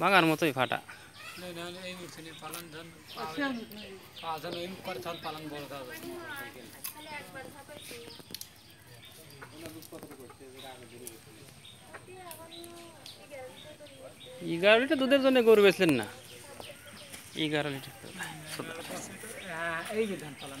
বাগার মতোই ফাটা এগারো লিটার দুধের জন্য গরু বেছিলেন না এগারো লিটার হ্যাঁ, এই যে ধান পালন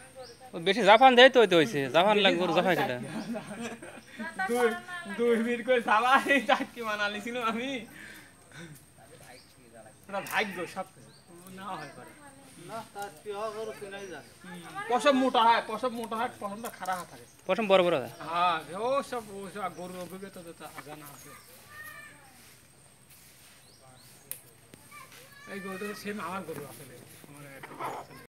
বেশি জাফান দেয় তো হইতে হইছে জাফান লাগবে জাফা কেটা দুই মিনিট করে মানালি ছিল আমি ভাগ্য সব না হয় পারে মোটা হয় খারাপ থাকে ও সব অভিজ্ঞতা জানা আছে এই গরুটা সেম আমার গরু আসলে মানে